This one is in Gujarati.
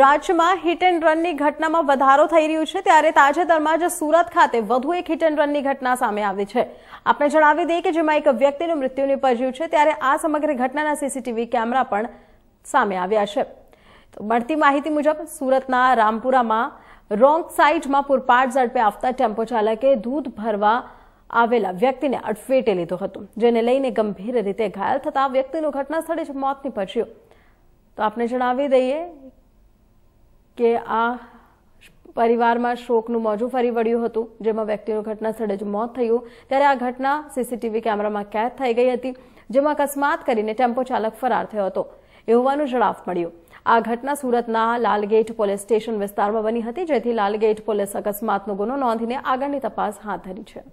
રાજ્યમાં હિટ એન્ડ રનની ઘટનામાં વધારો થઈ રહ્યો છે ત્યારે તાજેતરમાં જ સુરત ખાતે વધુ એક હિટ એન્ડ રનની ઘટના સામે આવી છે આપણે જણાવી દઈએ કે જેમાં એક વ્યક્તિનું મૃત્યુ નિપજ્યું છે ત્યારે આ સમગ્ર ઘટનાના સીસીટીવી કેમેરા પણ સામે આવ્યા છે તો મળતી માહિતી મુજબ સુરતના રામપુરામાં રોંગ સાઇડમાં પુરપાટ ઝડપે આવતા ટેમ્પો ચાલકે દૂધ ભરવા આવેલા વ્યક્તિને અડફેટે લીધો હતો જેને લઈને ગંભીર રીતે ઘાયલ થતા વ્યક્તિનું ઘટના સ્થળે જ મોત નીપજ્યું તો આપણે જણાવી દઈએ કે આ પરિવારમાં શોકનું મોજું ફરી વળ્યું હતું જેમાં વ્યક્તિનું ઘટના સ્થળે જ મોત થયું ત્યારે આ ઘટના સીસીટીવી કેમેરામાં કેદ થઈ ગઈ હતી જેમાં અકસ્માત કરીને ટેમ્પો ચાલક ફરાર થયો હતો એ હોવાનું જણાવ મળ્યું આ ઘટના સુરતના લાલગેટ પોલીસ સ્ટેશન વિસ્તારમાં બની હતી જેથી લાલગેટ પોલીસ અકસ્માતનો ગુનો નોંધીને આગળની તપાસ હાથ ધરી છે